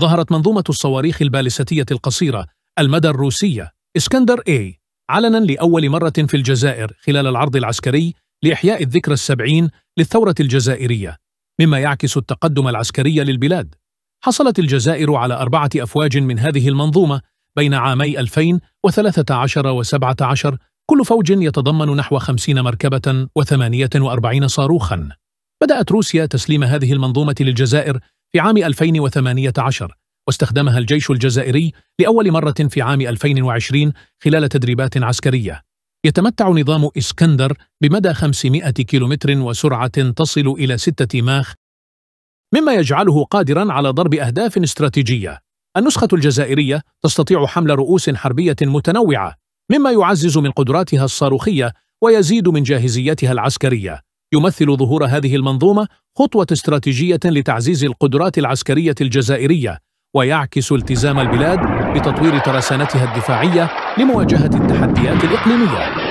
ظهرت منظومة الصواريخ البالستية القصيرة المدى الروسية اسكندر اي علنا لأول مرة في الجزائر خلال العرض العسكري لإحياء الذكرى السبعين للثورة الجزائرية مما يعكس التقدم العسكري للبلاد حصلت الجزائر على أربعة أفواج من هذه المنظومة بين عامي 2013 و17 كل فوج يتضمن نحو 50 مركبة و48 صاروخا بدأت روسيا تسليم هذه المنظومة للجزائر في عام 2018 واستخدمها الجيش الجزائري لأول مرة في عام 2020 خلال تدريبات عسكرية يتمتع نظام إسكندر بمدى 500 كيلومتر وسرعة تصل إلى 6 ماخ مما يجعله قادرا على ضرب أهداف استراتيجية النسخة الجزائرية تستطيع حمل رؤوس حربية متنوعة مما يعزز من قدراتها الصاروخية ويزيد من جاهزيتها العسكرية يمثل ظهور هذه المنظومة خطوة استراتيجية لتعزيز القدرات العسكرية الجزائرية ويعكس التزام البلاد بتطوير ترسانتها الدفاعية لمواجهة التحديات الإقليمية